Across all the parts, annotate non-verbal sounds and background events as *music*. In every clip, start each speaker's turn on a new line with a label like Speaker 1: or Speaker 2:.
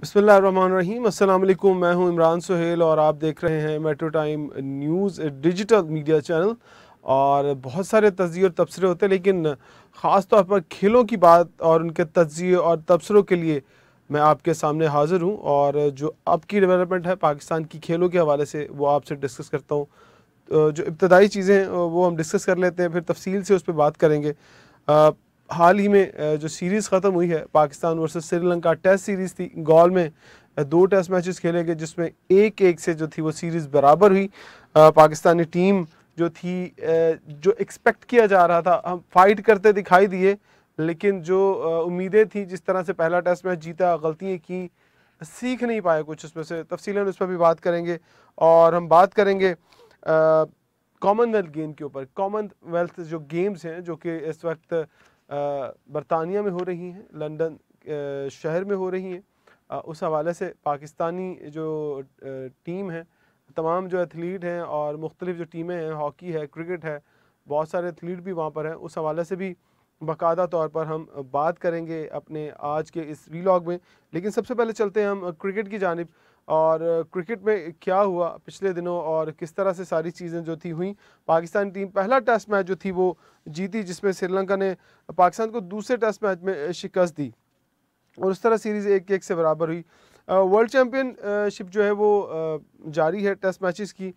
Speaker 1: बसमीम अल्लाम मैं हूं इमरान सुहेल और आप देख रहे हैं Metro Time News digital media channel और बहुत सारे तजिए और तबसरे होते हैं लेकिन ख़ास तौर पर खेलों की बात और उनके तजिए और तबसरों के लिए मैं आपके सामने हाज़िर हूं और जो अब की डेवलपमेंट है पाकिस्तान की खेलों के हवाले से वो आपसे डिस्कस करता हूँ जो इब्तदाई चीज़ें वो हम डिस्कस कर लेते हैं फिर तफसील से उस पर बात करेंगे हाल ही में जो सीरीज़ ख़त्म हुई है Pakistan versus Sri Lanka test series थी गोल में दो टेस्ट मैचेस खेले गए जिसमें एक एक से जो थी वो सीरीज़ बराबर हुई पाकिस्तानी टीम जो थी जो एक्सपेक्ट किया जा रहा था हम फाइट करते दिखाई दिए लेकिन जो उम्मीदें थी जिस तरह से पहला टेस्ट मैच जीता गलतियाँ की सीख नहीं पाए कुछ उसमें से तफसीला उस पर भी बात करेंगे और हम बात करेंगे कॉमनवेल्थ गेम के ऊपर कॉमनवेल्थ जो गेम्स हैं जो कि इस वक्त बरतानिया में हो रही हैं लंदन शहर में हो रही हैं उस हवाले से पाकिस्तानी जो टीम है तमाम जो एथलीट हैं और मुख्तलिफ जो टीमें हैं हॉकी है क्रिकेट है बहुत सारे एथलीट भी वहाँ पर हैं उस हवाले से भी बाकायदा तौर पर हम बात करेंगे अपने आज के इस वीलॉग में लेकिन सबसे पहले चलते हैं हम क्रिकेट की जानब और क्रिकेट में क्या हुआ पिछले दिनों और किस तरह से सारी चीज़ें जो थी हुई पाकिस्तान टीम पहला टेस्ट मैच जो थी वो जीती जिसमें श्रीलंका ने पाकिस्तान को दूसरे टेस्ट मैच में शिकस्त दी और उस तरह सीरीज़ एक एक से बराबर हुई वर्ल्ड चैम्पियनशिप जो है वो जारी है टेस्ट मैचेस की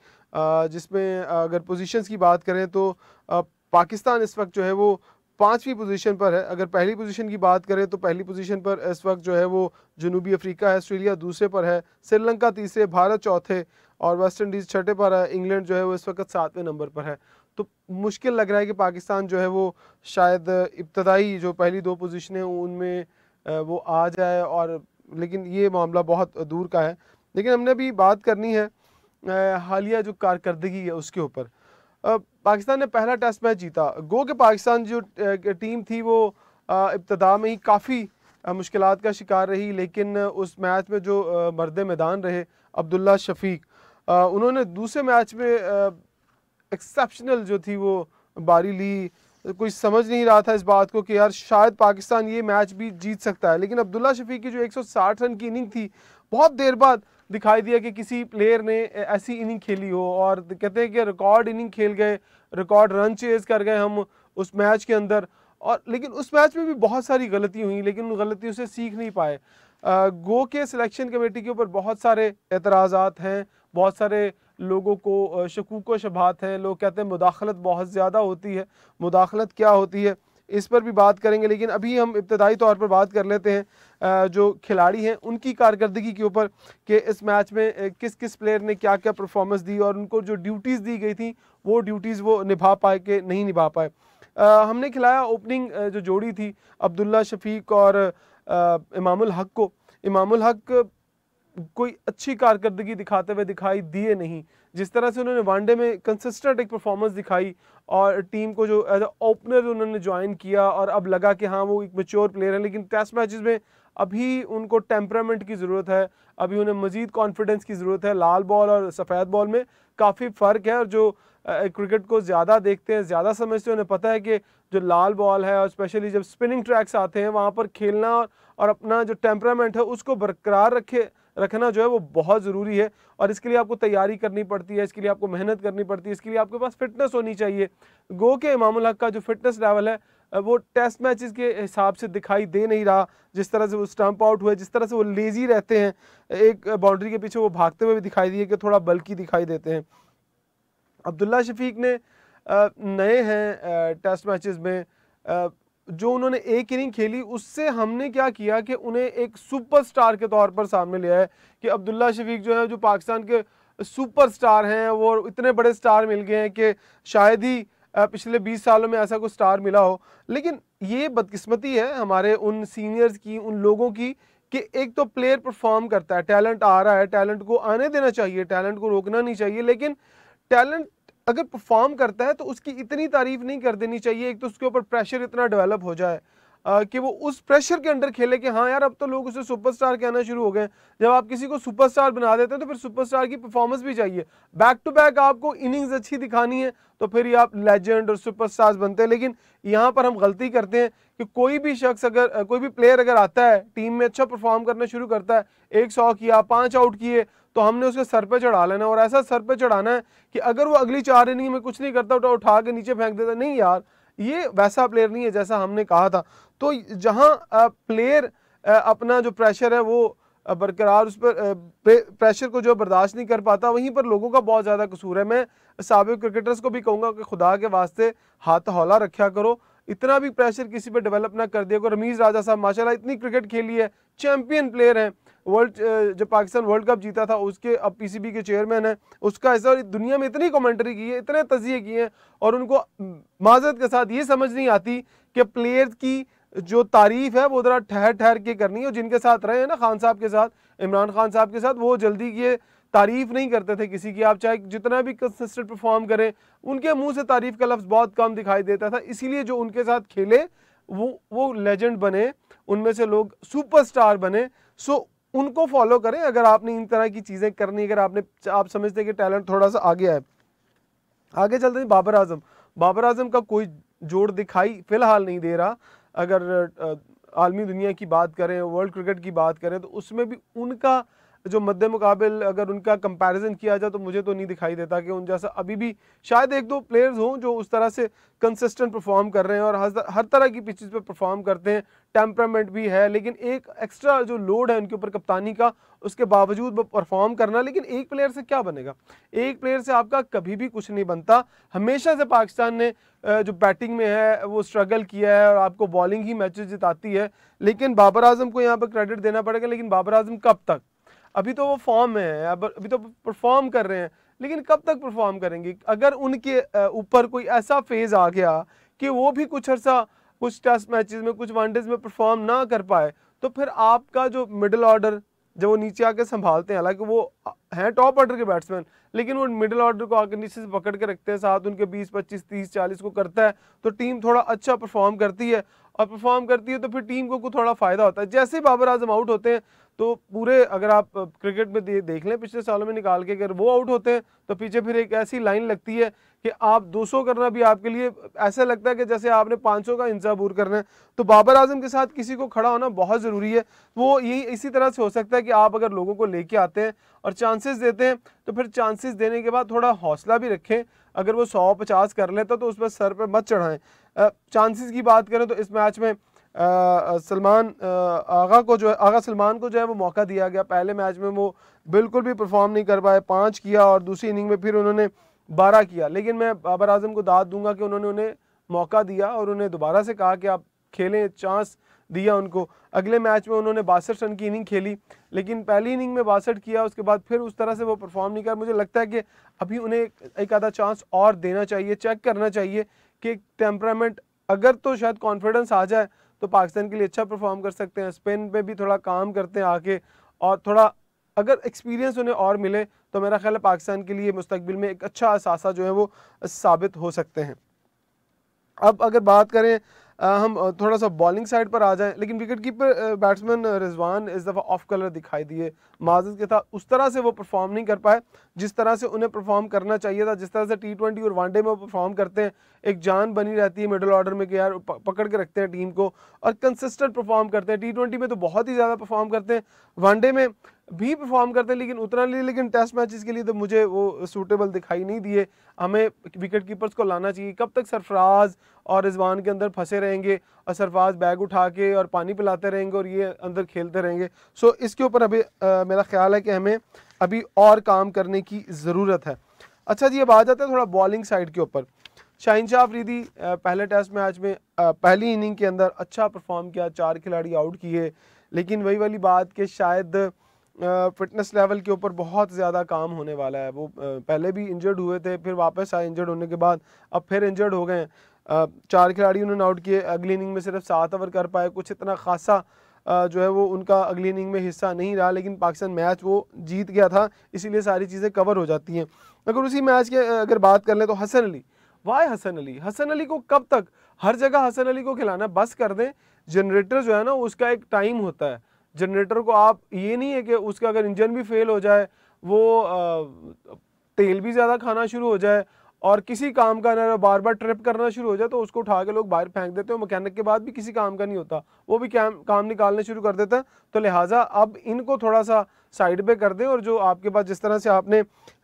Speaker 1: जिसमें अगर पोजीशंस की बात करें तो पाकिस्तान इस वक्त जो है वो पाँचवीं पोजीशन पर है अगर पहली पोजीशन की बात करें तो पहली पोजीशन पर इस वक्त जो है वो जनूबी अफ्रीका है ऑस्ट्रेलिया दूसरे पर है श्रीलंका तीसरे भारत चौथे और वेस्ट इंडीज़ छठे पर है इंग्लैंड जो है वो इस वक्त सातवें नंबर पर है तो मुश्किल लग रहा है कि पाकिस्तान जो है वो शायद इब्तदाई जो पहली दो पोजिशन हैं उनमें वो आ जाए और लेकिन ये मामला बहुत दूर का है लेकिन हमने अभी बात करनी है हालिया जो कारकर्दगी है उसके ऊपर पाकिस्तान ने पहला टेस्ट मैच जीता गो के पाकिस्तान जो टीम थी वो इब्तदा में ही काफ़ी मुश्किल का शिकार रही लेकिन उस मैच में जो मर्द मैदान रहे अब्दुल्ला शफीक उन्होंने दूसरे मैच में एक्सेप्शनल जो थी वो बारी ली कोई समझ नहीं रहा था इस बात को कि यार शायद पाकिस्तान ये मैच भी जीत सकता है लेकिन अब्दुल्ला शफीक की जो 160 रन की इनिंग थी बहुत देर बाद दिखाई दिया कि किसी प्लेयर ने ऐसी इनिंग खेली हो और कहते हैं कि रिकॉर्ड इनिंग खेल गए रिकॉर्ड रन चेज कर गए हम उस मैच के अंदर और लेकिन उस मैच में भी बहुत सारी गलती हुई लेकिन उन गलतियों से सीख नहीं पाए गो के सिलेक्शन कमेटी के ऊपर बहुत सारे एतराज़ात हैं बहुत सारे लोगों को शकूक व शबात हैं लोग कहते हैं मुदाखलत बहुत ज़्यादा होती है मुदाखलत क्या होती है इस पर भी बात करेंगे लेकिन अभी हम इब्तदाई तौर पर बात कर लेते हैं जो खिलाड़ी हैं उनकी कारकर्दगी के ऊपर कि इस मैच में किस किस प्लेयर ने क्या क्या परफॉर्मेंस दी और उनको जो ड्यूटीज़ दी गई थी वो ड्यूटीज़ वो निभा पाए कि नहीं निभा पाए हमने खिलाया ओपनिंग जो जोड़ी थी अब्दुल्ला शफीक और इमामुल हक को इमामुल हक कोई अच्छी कारकर्दगी दिखाते हुए दिखाई दिए नहीं जिस तरह से उन्होंने वनडे में कंसिस्टेंट एक परफॉर्मेंस दिखाई और टीम को जो एज ओपनर उन्होंने ज्वाइन किया और अब लगा कि हाँ वो एक मेच्योर प्लेयर है लेकिन टेस्ट मैचेस में अभी उनको टेम्परामेंट की ज़रूरत है अभी उन्हें मजीद कॉन्फिडेंस की ज़रूरत है लाल बॉल और सफ़ेद बॉल में काफ़ी फ़र्क है और जो क्रिकेट को ज़्यादा देखते हैं ज़्यादा समझते हैं उन्हें पता है कि जो लाल बॉल है और स्पेशली जब स्पिनिंग ट्रैक्स आते हैं वहाँ पर खेलना और, और अपना जो टेम्परामेंट है उसको बरकरार रखे रखना जो है वो बहुत ज़रूरी है और इसके लिए आपको तैयारी करनी पड़ती है इसके लिए आपको मेहनत करनी पड़ती है इसके लिए आपके पास फिटनेस होनी चाहिए गो के इमामुल हक का जो फिटनेस लेवल है वो टेस्ट मैचेस के हिसाब से दिखाई दे नहीं रहा जिस तरह से वो स्टंप आउट हुए जिस तरह से वो लेज़ी रहते हैं एक बाउंड्री के पीछे वो भागते हुए भी दिखाई दिए कि थोड़ा बल्कि दिखाई देते हैं अब्दुल्ला शफीक ने नए हैं टेस्ट मैचेस में जो उन्होंने एक इनिंग खेली उससे हमने क्या किया कि उन्हें एक सुपरस्टार के तौर पर सामने लिया है कि अब्दुल्ला शफीक जो है जो पाकिस्तान के सुपरस्टार हैं वो इतने बड़े स्टार मिल गए हैं कि शायद ही पिछले 20 सालों में ऐसा कोई स्टार मिला हो लेकिन ये बदकिस्मती है हमारे उन सीनियर्स की उन लोगों की कि एक तो प्लेयर परफॉर्म करता है टैलेंट आ रहा है टैलेंट को आने देना चाहिए टैलेंट को रोकना नहीं चाहिए लेकिन टैलेंट अगर परफॉर्म करता है तो उसकी इतनी तारीफ नहीं कर देनी चाहिए एक तो उसके ऊपर प्रेशर इतना डेवलप हो जाए कि वो उस प्रेशर के अंडर खेले कि हाँ यार अब तो लोग उसे सुपरस्टार कहना शुरू हो गए जब आप किसी को सुपरस्टार बना देते हैं तो फिर सुपरस्टार की परफॉर्मेंस भी चाहिए बैक टू बैक आपको इनिंग्स अच्छी दिखानी है तो फिर ये आप लेजेंड और सुपरस्टार्स बनते हैं लेकिन यहाँ पर हम गलती करते हैं कि कोई भी शख्स अगर कोई भी प्लेयर अगर आता है टीम में अच्छा परफॉर्म करना शुरू करता है एक सौ किया पाँच आउट किए तो हमने उसके सर पर चढ़ा लेना और ऐसा सर पर चढ़ाना है कि अगर वो अगली चार इनिंग में कुछ नहीं करता तो उठा के नीचे फेंक देता नहीं यार ये वैसा प्लेयर नहीं है जैसा हमने कहा था तो जहाँ प्लेयर अपना जो प्रेशर है वो बरकरार उस पर प्रेशर को जो बर्दाश्त नहीं कर पाता वहीं पर लोगों का बहुत ज़्यादा कसूर है मैं सबक क्रिकेटर्स को भी कहूँगा कि खुदा के वास्ते हाथ हौला रखा करो इतना भी प्रेशर किसी पर डेवलप ना कर दिया रमीज़ राजा साहब माशाल्लाह इतनी क्रिकेट खेली है चैंपियन प्लेयर हैं वर्ल्ड uh, जब पाकिस्तान वर्ल्ड कप जीता था उसके अब पीसीबी के चेयरमैन है उसका ऐसा दुनिया में इतनी कमेंट्री की है इतने तजिए किए हैं और उनको माजरत के साथ ये समझ नहीं आती कि प्लेयर की जो तारीफ है वो ज़रा ठहर ठहर के करनी है और जिनके साथ रहे हैं ना खान साहब के साथ इमरान खान साहब के साथ वो जल्दी ये तारीफ़ नहीं करते थे किसी की आप चाहे जितना भी कंसिस्टेंट परफॉर्म करें उनके मुंह से तारीफ का लफ्ज़ बहुत कम दिखाई देता था इसीलिए जो उनके साथ खेले वो वो लेजेंड बने उनमें से लोग सुपरस्टार बने सो उनको फॉलो करें अगर आपने इन तरह की चीज़ें करनी अगर आपने आप समझते हैं कि टैलेंट थोड़ा सा आगे है आगे चलते हैं बाबर आजम बाबर आजम का कोई जोड़ दिखाई फिलहाल नहीं दे रहा अगर आलमी दुनिया की बात करें वर्ल्ड क्रिकेट की बात करें तो उसमें भी उनका जो मद्द मुकाबल अगर उनका कंपैरिजन किया जाए तो मुझे तो नहीं दिखाई देता कि उन जैसा अभी भी शायद एक दो प्लेयर्स हों जो उस तरह से कंसिस्टेंट परफॉर्म कर रहे हैं और हर तरह की पिचेस पे परफॉर्म करते हैं टेम्परामेंट भी है लेकिन एक एक्स्ट्रा जो लोड है उनके ऊपर कप्तानी का उसके बावजूद वो परफॉर्म करना लेकिन एक प्लेयर से क्या बनेगा एक प्लेयर से आपका कभी भी कुछ नहीं बनता हमेशा से पाकिस्तान ने जो बैटिंग में है वो स्ट्रगल किया है और आपको बॉलिंग ही मैचेस जिताती है लेकिन बाबर आजम को यहाँ पर क्रेडिट देना पड़ेगा लेकिन बाबर आजम कब तक अभी तो वो फॉर्म में है अभी तो परफॉर्म कर रहे हैं लेकिन कब तक परफॉर्म करेंगे अगर उनके ऊपर कोई ऐसा फेज़ आ गया कि वो भी कुछ अर्सा कुछ टेस्ट मैचेस में कुछ वनडेज में परफॉर्म ना कर पाए तो फिर आपका जो मिडिल ऑर्डर जब वो नीचे आके संभालते हैं हालांकि वो हैं टॉप ऑर्डर के बैट्समैन लेकिन वो मिडिल ऑर्डर को आकर नीचे से पकड़ के रखते हैं साथ उनके 20, 25, 30, 40 को करता है तो टीम थोड़ा अच्छा परफॉर्म करती है और परफॉर्म करती है तो फिर टीम को कुछ थोड़ा फ़ायदा होता है जैसे बाबर आजम आउट होते हैं तो पूरे अगर आप क्रिकेट में देख लें पिछले सालों में निकाल के अगर वो आउट होते हैं तो पीछे फिर एक ऐसी लाइन लगती है कि आप 200 करना भी आपके लिए ऐसा लगता है कि जैसे आपने 500 का इंसाबूर करना है तो बाबर आजम के साथ किसी को खड़ा होना बहुत ज़रूरी है वो यही इसी तरह से हो सकता है कि आप अगर लोगों को लेके आते हैं और चांसेस देते हैं तो फिर चांसेस देने के बाद थोड़ा हौसला भी रखें अगर वो सौ कर लेता तो उस पर सर पर मत चढ़ाएं चांसेस की बात करें तो इस मैच में सलमान आगा को जो है आगा सलमान को जो है वो मौका दिया गया पहले मैच में वो बिल्कुल भी परफॉर्म नहीं कर पाए पाँच किया और दूसरी इनिंग में फिर उन्होंने बारह किया लेकिन मैं बाबर आजम को दाद दूंगा कि उन्होंने उन्हें मौका दिया और उन्हें दोबारा से कहा कि आप खेलें चांस दिया उनको अगले मैच में उन्होंने बासठ रन की इनिंग खेली लेकिन पहली इनिंग में बासठ किया उसके बाद फिर उस तरह से वो परफॉर्म नहीं किया मुझे लगता है कि अभी उन्हें एक आधा चांस और देना चाहिए चेक करना चाहिए कि टेम्परामेंट अगर तो शायद कॉन्फिडेंस आ जाए तो पाकिस्तान के लिए अच्छा परफॉर्म कर सकते हैं स्पेन पे भी थोड़ा काम करते हैं आके और थोड़ा अगर एक्सपीरियंस उन्हें और मिले तो मेरा ख्याल है पाकिस्तान के लिए मुस्तबिल में एक अच्छा असासा जो है वो साबित हो सकते हैं अब अगर बात करें हम थोड़ा सा बॉलिंग साइड पर आ जाएं लेकिन विकेट कीपर बैट्समैन रिजवान इस दफ़ा ऑफ कलर दिखाई दिए माजद के था उस तरह से वो परफॉर्म नहीं कर पाए जिस तरह से उन्हें परफॉर्म करना चाहिए था जिस तरह से टी ट्वेंटी और वनडे में वो परफॉर्म करते हैं एक जान बनी रहती है मिडल ऑर्डर में कि यार पकड़ के रखते हैं टीम को और कंसिस्टेंट परफॉर्म करते हैं टी ट्वेंटी में तो बहुत ही ज़्यादा परफॉर्म करते हैं वनडे में भी परफॉर्म करते लेकिन उतना नहीं लेकिन टेस्ट मैचेस के लिए तो मुझे वो सूटेबल दिखाई नहीं दिए हमें विकेट कीपर्स को लाना चाहिए कब तक सरफराज और रिजवान के अंदर फंसे रहेंगे और सरफराज बैग उठा के और पानी पिलाते रहेंगे और ये अंदर खेलते रहेंगे सो इसके ऊपर अभी आ, मेरा ख्याल है कि हमें अभी और काम करने की ज़रूरत है अच्छा जी अब आ जाते है थोड़ा बॉलिंग साइड के ऊपर शाहिन शाह अफरीदी पहले टेस्ट मैच में पहली इनिंग के अंदर अच्छा परफॉर्म किया चार खिलाड़ी आउट किए लेकिन वही वाली बात कि शायद फिटनेस लेवल के ऊपर बहुत ज़्यादा काम होने वाला है वो पहले भी इंजर्ड हुए थे फिर वापस आए इंजर्ड होने के बाद अब फिर इंजर्ड हो गए चार खिलाड़ी उन्होंने आउट किए अगली इनिंग में सिर्फ सात ओवर कर पाए कुछ इतना खासा जो है वो उनका अगली इनिंग में हिस्सा नहीं रहा लेकिन पाकिस्तान मैच वो जीत गया था इसीलिए सारी चीज़ें कवर हो जाती हैं अगर उसी मैच के अगर बात कर लें तो हसन अली वाई हसन अली हसन अली को कब तक हर जगह हसन अली को खिलाना बस कर दें जनरेटर जो है ना उसका एक टाइम होता है जनरेटर को आप ये नहीं है कि उसका अगर इंजन भी फेल हो जाए वो तेल भी ज़्यादा खाना शुरू हो जाए और किसी काम का ना बार बार ट्रिप करना शुरू हो जाए तो उसको उठा के लोग बाहर फेंक देते हैं मैकेनिक के बाद भी किसी काम का नहीं होता वो भी काम काम निकालने शुरू कर देते हैं तो लिहाजा अब इनको थोड़ा सा साइड पे कर दें और जो आपके पास जिस तरह से आपने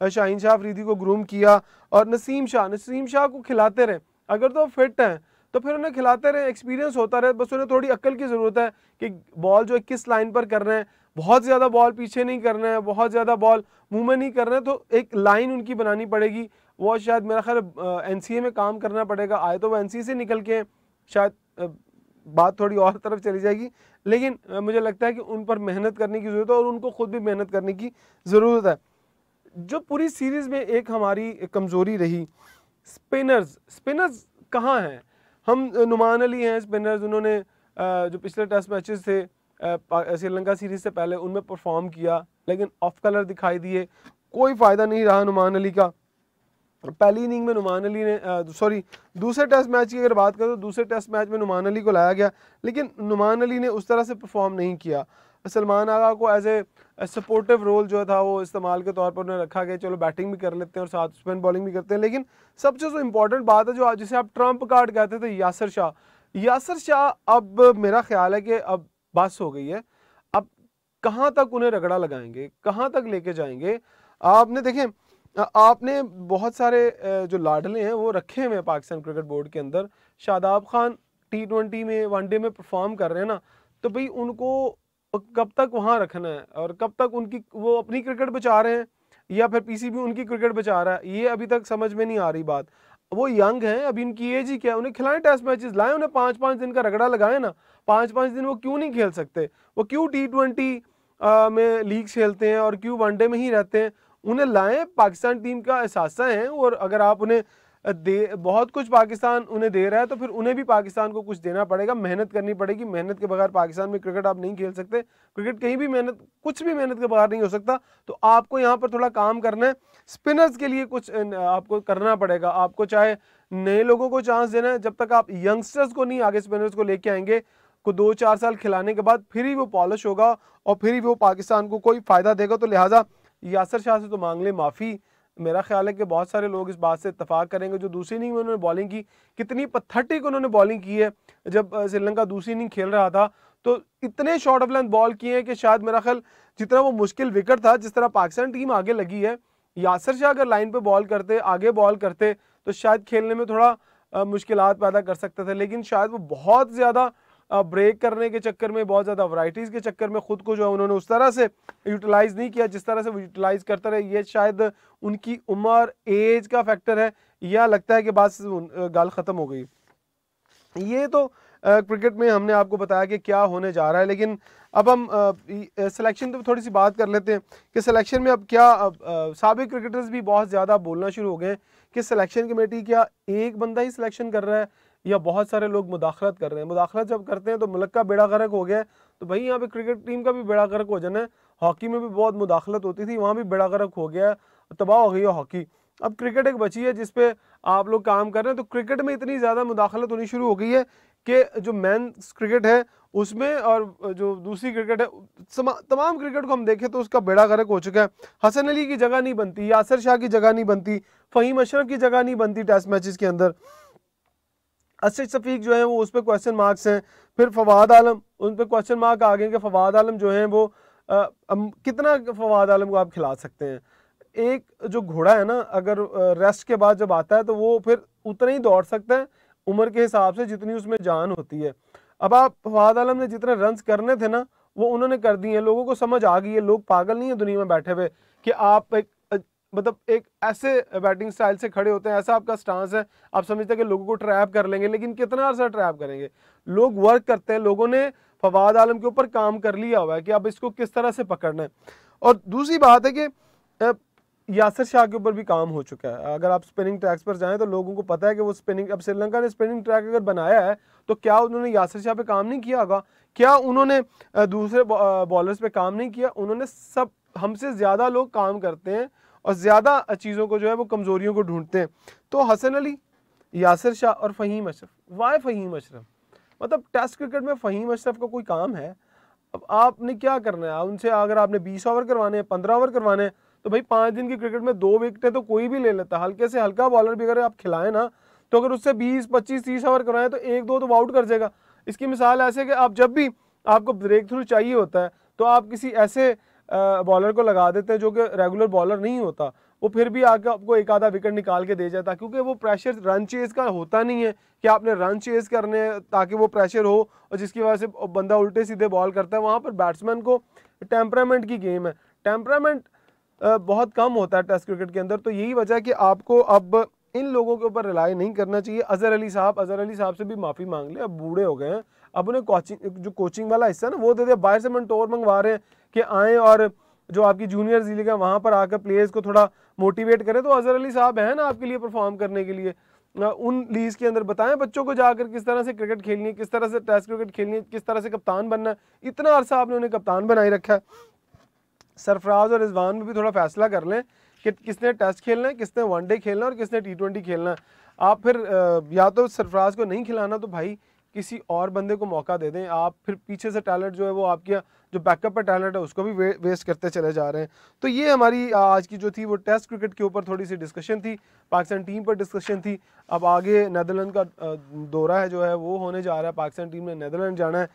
Speaker 1: शाहिन शाह फरीदी को ग्रूम किया और नसीम शाह नसीम शाह को खिलाते रहें अगर तो फिट हैं तो फिर उन्हें खिलाते रहे एक्सपीरियंस होता रहे बस उन्हें थोड़ी अक्ल की ज़रूरत है कि बॉल जो है किस लाइन पर कर रहे हैं बहुत ज़्यादा बॉल पीछे नहीं कर रहे हैं बहुत ज़्यादा बॉल मुँह में नहीं रहे हैं तो एक लाइन उनकी बनानी पड़ेगी वो शायद मेरा ख्याल एन में काम करना पड़ेगा आए तो वो एन से निकल के शायद बात थोड़ी और तरफ चली जाएगी लेकिन मुझे लगता है कि उन पर मेहनत करने की ज़रूरत है और उनको ख़ुद भी मेहनत करने की ज़रूरत है जो पूरी सीरीज़ में एक हमारी कमज़ोरी रही स्पिनर्स स्पिनर्स कहाँ हैं हम नुमान अली हैं स्पिनर्स उन्होंने जो पिछले टेस्ट मैचेस थे श्रीलंका सीरीज से पहले उनमें परफॉर्म किया लेकिन ऑफ कलर दिखाई दिए कोई फ़ायदा नहीं रहा नुमान अली का पहली इनिंग में नुमान अली ने सॉरी दूसरे टेस्ट मैच की अगर बात करें तो दूसरे टेस्ट मैच में नुमान अली को लाया गया लेकिन नुमान अली ने उस तरह से परफॉर्म नहीं किया सलमान आगा को एज ए सपोर्टिव रोल जो था वो इस्तेमाल के तौर पर उन्हें रखा गया चलो बैटिंग भी कर लेते हैं और साथ स्पिन बॉलिंग भी करते हैं लेकिन सबसे जो इम्पोर्टेंट बात है जो जिसे आप ट्रंप कार्ड कहते थे यासर शाह यासर शाह अब मेरा ख्याल है कि अब बस हो गई है अब कहाँ तक उन्हें रगड़ा लगाएंगे कहाँ तक लेके जाएंगे आपने देखें आपने बहुत सारे जो लाडले हैं वो रखे हुए हैं पाकिस्तान क्रिकेट बोर्ड के अंदर शादाब खान टी ट्वेंटी में वनडे में परफॉर्म कर रहे हैं ना तो भाई उनको कब तक वहाँ रखना है और कब तक उनकी वो अपनी क्रिकेट बचा रहे हैं या फिर पीसीबी उनकी क्रिकेट बचा रहा है ये अभी तक समझ में नहीं आ रही बात वो यंग हैं अभी इनकी एज ही क्या है उन्हें खिलाएं टेस्ट मैचेस लाएं उन्हें पाँच पाँच दिन का रगड़ा लगाएं ना पाँच पाँच दिन वो क्यों नहीं खेल सकते वो क्यों टी ट्वेंटी में लीग खेलते हैं और क्यों वनडे में ही रहते हैं उन्हें लाएं पाकिस्तान टीम का एहसासा है और अगर आप उन्हें दे बहुत कुछ पाकिस्तान उन्हें दे रहा है तो फिर उन्हें भी पाकिस्तान को कुछ देना पड़ेगा मेहनत करनी पड़ेगी मेहनत के बगैर पाकिस्तान में क्रिकेट आप नहीं खेल सकते क्रिकेट कहीं भी मेहनत कुछ भी मेहनत के बगैर नहीं हो सकता तो आपको यहाँ पर थोड़ा काम करना है स्पिनर्स के लिए कुछ आपको करना पड़ेगा आपको चाहे नए लोगों को चांस देना है जब तक आप यंगस्टर्स को नहीं आगे स्पिनर्स को लेके आएंगे को दो चार साल खिलाने के बाद फिर ही वो पॉलिश होगा और फिर ही वो पाकिस्तान को कोई फ़ायदा देगा तो लिहाजा यासर शाह से तो मांग ले माफ़ी मेरा ख्याल है कि बहुत सारे लोग इस बात से इतफाक करेंगे जो दूसरी इनिंग में उन्होंने बॉलिंग की कितनी पथेटिक उन्होंने बॉलिंग की है जब श्रीलंका दूसरी इनिंग खेल रहा था तो इतने शॉर्ट ऑफ लेंथ बॉल किए हैं कि शायद मेरा ख्याल जितना वो मुश्किल विकेट था जिस तरह पाकिस्तान टीम आगे लगी है यासर शाह अगर लाइन पर बॉल करते आगे बॉल करते तो शायद खेलने में थोड़ा मुश्किल पैदा कर सकते थे लेकिन शायद वो बहुत ज़्यादा ब्रेक करने के चक्कर में बहुत ज़्यादा वराइटीज़ के चक्कर में ख़ुद को जो है उन्होंने उस तरह से यूटिलाइज़ नहीं किया जिस तरह से वो यूटिलाइज़ करते रहे ये शायद उनकी उम्र एज का फैक्टर है या लगता है कि बात गाल ख़त्म हो गई ये तो क्रिकेट में हमने आपको बताया कि क्या होने जा रहा है लेकिन अब हम सिलेक्शन तो थोड़ी सी बात कर लेते हैं कि सिलेक्शन में अब क्या सबक क्रिकेटर्स भी बहुत ज़्यादा बोलना शुरू हो गए कि सिलेक्शन कमेटी क्या एक बंदा ही सिलेक्शन कर रहा है या बहुत सारे लोग मुदाखलत कर रहे हैं मुदाखलत जब करते हैं तो मुल्क का बेड़ा गर्क हो गया तो भाई यहाँ पे क्रिकेट टीम का भी बेड़ा गर्क हो जाना है हॉकी में भी बहुत मुदाखलत होती थी वहाँ भी बेड़ा गर्क हो गया तबाह हो गई है हॉकी अब क्रिकेट एक बची है जिसपे आप लोग काम कर रहे हैं तो क्रिकेट में इतनी ज़्यादा मुदाखलत होनी शुरू हो गई है कि जो मैन क्रिकेट है उसमें और जो दूसरी क्रिकेट है तमाम क्रिकेट को हम देखें तो उसका बेड़ा गर्क हो चुका है हसन अली की जगह नहीं बनती यासर शाह की जगह नहीं बनती फ़हीम अशरफ की जगह नहीं बनती टेस्ट मैचेस के अंदर असद शफीक जो है वो उस पर क्वेश्चन मार्क्स हैं फिर फवाद आलम उन पर क्वेश्चन मार्क आ गए कि फवाद आलम जो हैं वो आ, अम, कितना फवाद आलम को आप खिला सकते हैं एक जो घोड़ा है ना अगर रेस्ट के बाद जब आता है तो वो फिर उतना ही दौड़ सकता है उम्र के हिसाब से जितनी उसमें जान होती है अब आप फवाद आलम ने जितने रन करने थे ना वो उन्होंने कर दिए हैं लोगों को समझ आ गई है लोग पागल नहीं है दुनिया में बैठे हुए कि आप एक मतलब एक ऐसे बैटिंग स्टाइल से खड़े होते हैं ऐसा आपका स्टांस है आप समझते हैं कि लोगों को ट्रैप कर लेंगे लेकिन कितना अर्सा ट्रैप करेंगे लोग वर्क करते हैं लोगों ने फवाद आलम के ऊपर काम कर लिया हुआ है कि अब इसको किस तरह से पकड़ना है और दूसरी बात है कि यासर शाह के ऊपर भी काम हो चुका है अगर आप स्पिनिंग ट्रैक्स पर जाएं तो लोगों को पता है कि वो स्पिनिंग अब श्रीलंका ने स्पिनिंग ट्रैक अगर बनाया है तो क्या उन्होंने यासर शाह पे काम नहीं किया होगा क्या उन्होंने दूसरे बॉलर्स पे काम नहीं किया उन्होंने सब हमसे ज़्यादा लोग काम करते हैं और ज़्यादा चीज़ों को जो है वो कमज़ोरियों को ढूंढते हैं तो हसन अली यासर शाह और फ़हीम अशरफ वाई फ़हीम अशरफ मतलब टेस्ट क्रिकेट में फ़हीम अशरफ का कोई काम है अब आपने क्या करना है उनसे अगर आपने बीस ओवर करवाने हैं पंद्रह ओवर करवाने हैं तो भाई पाँच दिन की क्रिकेट में दो विकटें तो कोई भी ले लेता हल्के से हल्का बॉलर भी अगर आप खिलाएं ना तो अगर उससे बीस पच्चीस तीस ओवर करवाएं तो एक दो तो आउट कर जाएगा इसकी मिसाल ऐसे कि आप जब भी आपको ब्रेक थ्रू चाहिए होता है तो आप किसी ऐसे बॉलर को लगा देते हैं जो कि रेगुलर बॉलर नहीं होता वो फिर भी आके आपको एक आधा विकेट निकाल के दे जाता है क्योंकि वो प्रेशर रन चेज का होता नहीं है कि आपने रन चेज करने ताकि वो प्रेशर हो और जिसकी वजह से बंदा उल्टे सीधे बॉल करता है वहाँ पर बैट्समैन को टेम्परामेंट की गेम है टेम्परामेंट बहुत कम होता है टेस्ट क्रिकेट के अंदर तो यही वजह है कि आपको अब इन लोगों के ऊपर रिलाई नहीं करना चाहिए अज़हर अली साहब अज़हर अली साहब से भी माफ़ी मांग लें अब बूढ़े हो गए हैं अपने कोचिंग जो कोचिंग वाला हिस्सा ना वो दे दिया बाहर से मंटोर मंगवा रहे हैं कि आए और जो आपकी जूनियर लीग है वहाँ पर आकर प्लेयर्स को थोड़ा मोटिवेट करें तो अजहर अली साहब है ना आपके लिए परफॉर्म करने के लिए उन लीज के अंदर बताएं बच्चों को जाकर किस तरह से क्रिकेट खेलनी है किस तरह से टेस्ट क्रिकेट खेलनी है किस तरह से कप्तान बनना है इतना अरसा आपने उन्हें कप्तान बनाए रखा है सरफराज और रिजवान में भी थोड़ा फैसला कर लें कि किसने टेस्ट खेलना है किसने वनडे खेलना है और किसने टी ट्वेंटी खेलना है आप फिर या तो सरफराज को नहीं खिलाना तो भाई किसी और बंदे को मौका दे दें आप फिर पीछे से टैलेंट जो है वो आपकी जो बैकअप पर टैलेंट है उसको भी वे, वेस्ट करते चले जा रहे हैं तो ये हमारी आज की जो थी वो टेस्ट क्रिकेट के ऊपर थोड़ी सी डिस्कशन थी पाकिस्तान टीम पर डिस्कशन थी अब आगे नदरलैंड का दौरा है जो है वो होने जा रहा है पाकिस्तान टीम ने नदरलैंड जाना है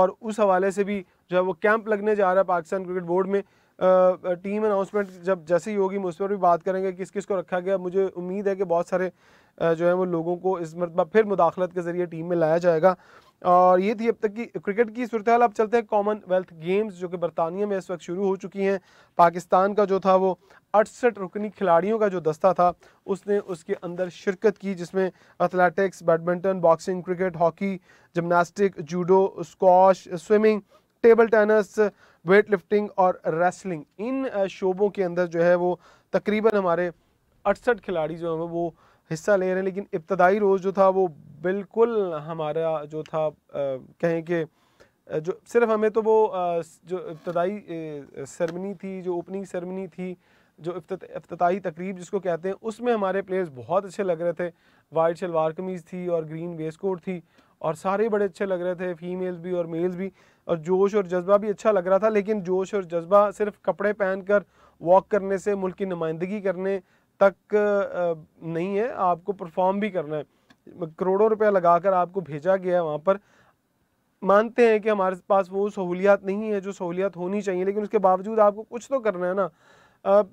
Speaker 1: और उस हवाले से भी जो है वो कैंप लगने जा रहा है पाकिस्तान क्रिकेट बोर्ड में टीम अनाउंसमेंट जब जैसे ही होगी मुझ उस पर भी बात करेंगे किस किस को रखा गया मुझे उम्मीद है कि बहुत सारे जो है वो लोगों को इस मरतबा फिर मुदाखलत के ज़रिए टीम में लाया जाएगा और ये थी अब तक की क्रिकेट की सूरत अब चलते हैं कॉमनवेल्थ गेम्स जो कि बरतानिया में इस वक्त शुरू हो चुकी हैं पाकिस्तान का जो था वो अड़सठ रुकनी खिलाड़ियों का जो दस्ता था उसने उसके अंदर शिरकत की जिसमें athletics badminton boxing cricket hockey gymnastic judo squash swimming table tennis weight lifting और रेसलिंग इन शोबों के अंदर जो है वो तकरीबन हमारे अड़सठ खिलाड़ी जो हैं वो हिस्सा ले रहे हैं लेकिन इब्तदाई रोज़ जो था वो बिल्कुल हमारा जो था कहें कि जो सिर्फ हमें तो वो जो इब्तदाई सरमनी थी जो ओपनिंग सरमनी थी जो अफ्ताही तकरीब जिसको कहते हैं उसमें हमारे प्लेयर्स बहुत अच्छे लग रहे थे वाइट शलवार कमीज़ थी और ग्रीन वेस्ट कोट थी और सारे बड़े अच्छे लग रहे थे फीमेल्स भी और मेल्स भी और जोश और जज्बा भी अच्छा लग रहा था लेकिन जोश और जज्बा सिर्फ कपड़े पहन कर वॉक करने से मुल्क की नुमाइंदगी करने तक नहीं है आपको परफॉर्म भी करना है करोड़ों रुपया लगाकर आपको भेजा गया है वहाँ पर मानते हैं कि हमारे पास वो सहूलियात नहीं है जो सहूलियात होनी चाहिए लेकिन उसके बावजूद आपको कुछ तो करना है ना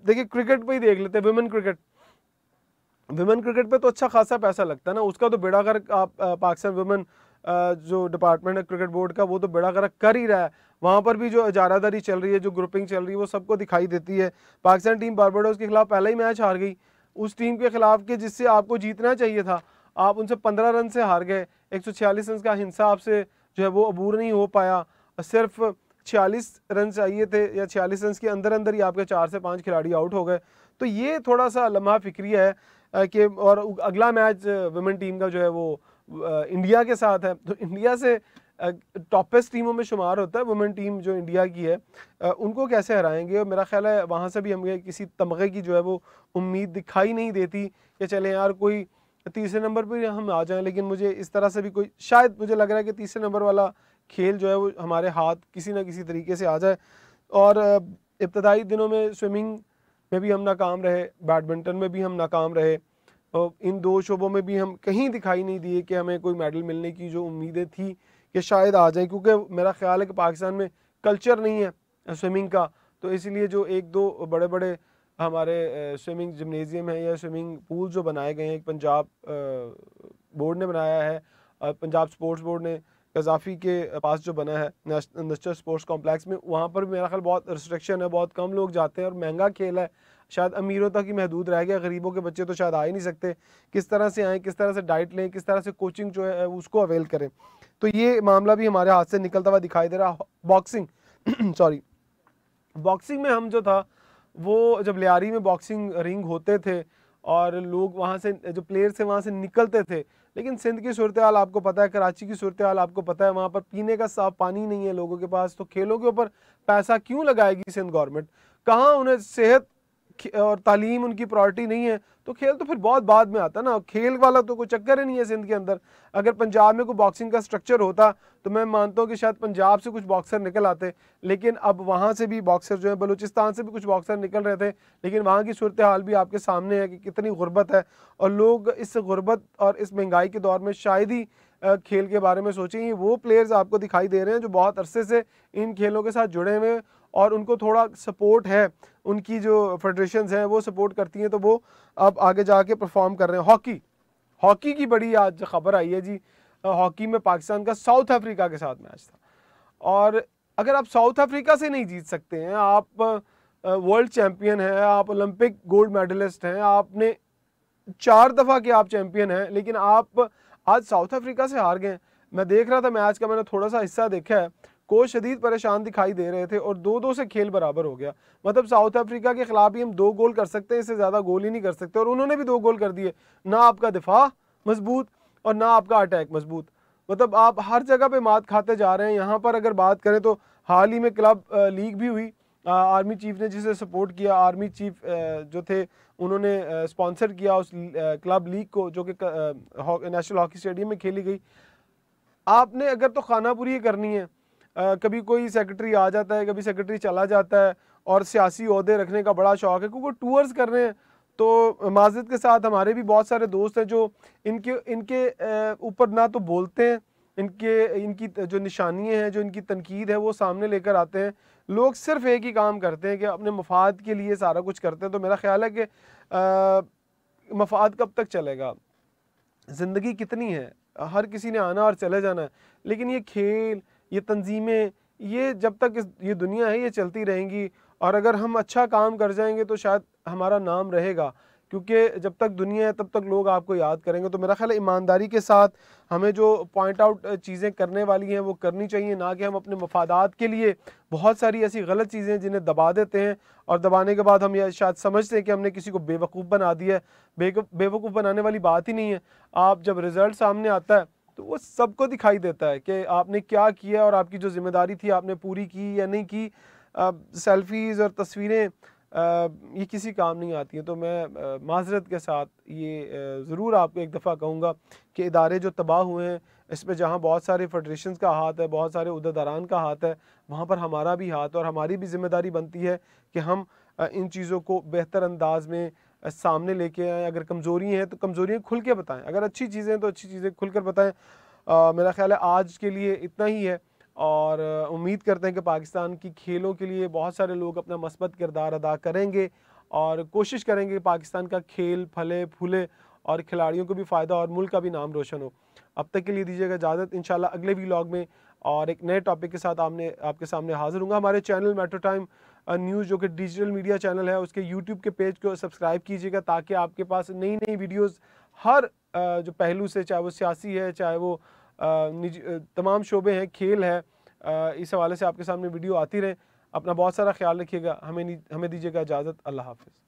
Speaker 1: देखिए क्रिकेट पे ही देख लेते हैं वुमेन क्रिकेट वुमेन क्रिकेट पे तो अच्छा खासा पैसा लगता है ना उसका तो बेड़ा कर आप पाकिस्तान वुमेन जो डिपार्टमेंट है क्रिकेट बोर्ड का वो तो बेड़ा कर ही रहा है वहाँ पर भी जो इजारादारी चल रही है जो ग्रुपिंग चल रही है वो सबको दिखाई देती है पाकिस्तान टीम बारबाडोस के खिलाफ पहला ही मैच हार गई उस टीम के खिलाफ के जिससे आपको जीतना चाहिए था आप उनसे पंद्रह रन से हार गए एक रन का हिंसा आपसे जो है वो अबूर नहीं हो पाया सिर्फ छियालीस रन चाहिए थे या छियालीस रन के अंदर अंदर ही आपके चार से पाँच खिलाड़ी आउट हो गए तो ये थोड़ा सा लम्हा फिक्री है कि और अगला मैच वुमेन टीम का जो है वो इंडिया के साथ है तो इंडिया से टॉपेस्ट टीमों में शुमार होता है वुमेन टीम जो इंडिया की है उनको कैसे हराएंगे और मेरा ख्याल है वहाँ से भी हमें किसी तमगे की जो है वो उम्मीद दिखाई नहीं देती कि चले यार कोई तीसरे नंबर पर हम आ जाएं लेकिन मुझे इस तरह से भी कोई शायद मुझे लग रहा है कि तीसरे नंबर वाला खेल जो है वो हमारे हाथ किसी ना किसी तरीके से आ जाए और इब्तदाई दिनों में स्विमिंग में भी हम नाकाम रहे बैडमिंटन में भी हम नाकाम रहे और इन दो शोबों में भी हम कहीं दिखाई नहीं दिए कि हमें कोई मेडल मिलने की जो उम्मीदें थी कि शायद आ जाए क्योंकि मेरा ख्याल है कि पाकिस्तान में कल्चर नहीं है स्विमिंग का तो इसीलिए जो एक दो बड़े बड़े हमारे स्विमिंग जिमनेजियम है या स्विमिंग पूल जो बनाए गए हैं एक पंजाब बोर्ड ने बनाया है पंजाब स्पोर्ट्स बोर्ड ने कजाफी के पास जो बना है नेशनल स्पोर्ट्स कॉम्प्लेक्स में वहाँ पर मेरा ख्याल बहुत रिस्ट्रिक्शन है बहुत कम लोग जाते हैं और महंगा खेल है शायद अमीरों तक ही महदूद रह गया गरीबों के बच्चे तो शायद आ ही नहीं सकते किस तरह से आएँ किस तरह से डाइट लें किस तरह से कोचिंग जो है उसको अवेल करें तो ये मामला भी हमारे हाथ से निकलता हुआ दिखाई दे रहा बॉक्सिंग सॉरी *clears throat* बॉक्सिंग में हम जो था वो जब लियारी में बॉक्सिंग रिंग होते थे और लोग वहाँ से जो प्लेयर्स थे वहाँ से निकलते थे लेकिन सिंध की सूरत हाल आपको पता है कराची की सूरत हाल आपको पता है वहाँ पर पीने का साफ पानी नहीं है लोगों के पास तो खेलों के ऊपर पैसा क्यों लगाएगी सिंध गवर्नमेंट कहाँ उन्हें सेहत और तालीम उनकी प्रायोरिटी नहीं है तो खेल तो फिर बहुत बाद में आता ना खेल वाला तो कोई चक्कर ही नहीं है सिंध के अंदर अगर पंजाब में कोई बॉक्सिंग का स्ट्रक्चर होता तो मैं मानता हूँ कि शायद पंजाब से कुछ बॉक्सर निकल आते लेकिन अब वहाँ से भी बॉक्सर जो है बलूचिस्तान से भी कुछ बॉक्सर निकल रहे थे लेकिन वहाँ की सूरत हाल भी आपके सामने है कि कितनी गुर्बत है और लोग इस गुर्बत और इस महंगाई के दौर में शायद ही खेल के बारे में सोचें वो प्लेयर्स आपको दिखाई दे रहे हैं जो बहुत अरसे से इन खेलों के साथ जुड़े हुए और उनको थोड़ा सपोर्ट है उनकी जो फेडरेशन हैं वो सपोर्ट करती हैं तो वो अब आगे जाके परफॉर्म कर रहे हैं हॉकी हॉकी की बड़ी आज खबर आई है जी हॉकी में पाकिस्तान का साउथ अफ्रीका के साथ मैच था और अगर आप साउथ अफ्रीका से नहीं जीत सकते हैं आप वर्ल्ड चैम्पियन हैं आप ओलंपिक गोल्ड मेडलिस्ट हैं आपने चार दफ़ा के आप चैम्पियन हैं लेकिन आप आज साउथ अफ्रीका से हार गए मैं देख रहा था मैच का मैंने थोड़ा सा हिस्सा देखा है को शदीद परेशान दिखाई दे रहे थे और दो दो से खेल बराबर हो गया मतलब साउथ अफ्रीका के खिलाफ ही हम दो गोल कर सकते हैं इससे ज़्यादा गोल ही नहीं कर सकते और उन्होंने भी दो गोल कर दिए ना आपका दिफा मजबूत और ना आपका अटैक मजबूत मतलब आप हर जगह पे मात खाते जा रहे हैं यहाँ पर अगर बात करें तो हाल ही में क्लब लीग भी हुई आर्मी चीफ ने जिसे सपोर्ट किया आर्मी चीफ जो थे उन्होंने स्पॉन्सर किया उस क्लब लीग को जो कि नेशनल हॉकी स्टेडियम में खेली गई आपने अगर तो खानापुरी करनी है आ, कभी कोई सेक्रेटरी आ जाता है कभी सेक्रेटरी चला जाता है और सियासी अहदे रखने का बड़ा शौक़ है क्योंकि टूर्स कर रहे हैं तो माजिद के साथ हमारे भी बहुत सारे दोस्त हैं जो इनके इनके ऊपर ना तो बोलते हैं इनके इनकी जो निशानियाँ हैं जो इनकी तनकीद है वो सामने लेकर आते हैं लोग सिर्फ एक ही काम करते हैं कि अपने मफाद के लिए सारा कुछ करते हैं तो मेरा ख्याल है कि आ, मफाद कब तक चलेगा ज़िंदगी कितनी है हर किसी ने आना और चले जाना है लेकिन ये खेल ये तंजीमें ये जब तक इस ये दुनिया है ये चलती रहेंगी और अगर हम अच्छा काम कर जाएंगे तो शायद हमारा नाम रहेगा क्योंकि जब तक दुनिया है तब तक लोग आपको याद करेंगे तो मेरा ख्याल है ईमानदारी के साथ हमें जो पॉइंट आउट चीज़ें करने वाली हैं वो करनी चाहिए ना कि हम अपने मफादात के लिए बहुत सारी ऐसी गलत चीज़ें जिन्हें दबा देते हैं और दबाने के बाद हम यह शायद समझते हैं कि हमने किसी को बेवकूफ़ बना दिया है बेवकूफ़ बनाने वाली बात ही नहीं है आप जब रिज़ल्ट सामने आता है तो वो सबको दिखाई देता है कि आपने क्या किया और आपकी जो जिम्मेदारी थी आपने पूरी की या नहीं की सेल्फीज़ और तस्वीरें ये किसी काम नहीं आती हैं तो मैं माजरत के साथ ये ज़रूर आपको एक दफ़ा कहूँगा कि इदारे जो तबाह हुए हैं इस पर जहाँ बहुत सारे फेडरेशन का हाथ है बहुत सारे उहदेदारान का हाथ है वहाँ पर हमारा भी हाथ और हमारी भी जिम्मेदारी बनती है कि हम इन चीज़ों को बेहतर अंदाज में सामने लेके आए अगर कमज़ोरी हैं तो कमज़ोरियाँ खुल के बताएं अगर अच्छी चीज़ें तो अच्छी चीज़ें खुल कर बताएं आ, मेरा ख्याल है आज के लिए इतना ही है और उम्मीद करते हैं कि पाकिस्तान की खेलों के लिए बहुत सारे लोग अपना मस्बत किरदार अदा करेंगे और कोशिश करेंगे पाकिस्तान का खेल फले फूले और खिलाड़ियों को भी फ़ायदा और मुल्क का भी नाम रोशन हो अब तक के लिए दीजिएगा इजाज़त इन अगले वीलॉग में और एक नए टॉपिक के साथ आपने आपके सामने हाज़िर हूँ हमारे चैनल मेट्रो टाइम न्यूज़ जो कि डिजिटल मीडिया चैनल है उसके यूट्यूब के पेज को सब्सक्राइब कीजिएगा ताकि आपके पास नई नई वीडियोज़ हर जो पहलू से चाहे वो सियासी है चाहे वो तमाम शोबे हैं खेल है इस हवाले से आपके सामने वीडियो आती रहे अपना बहुत सारा ख्याल रखिएगा हमें हमें दीजिएगा इजाज़त अल्लाह हाफिज़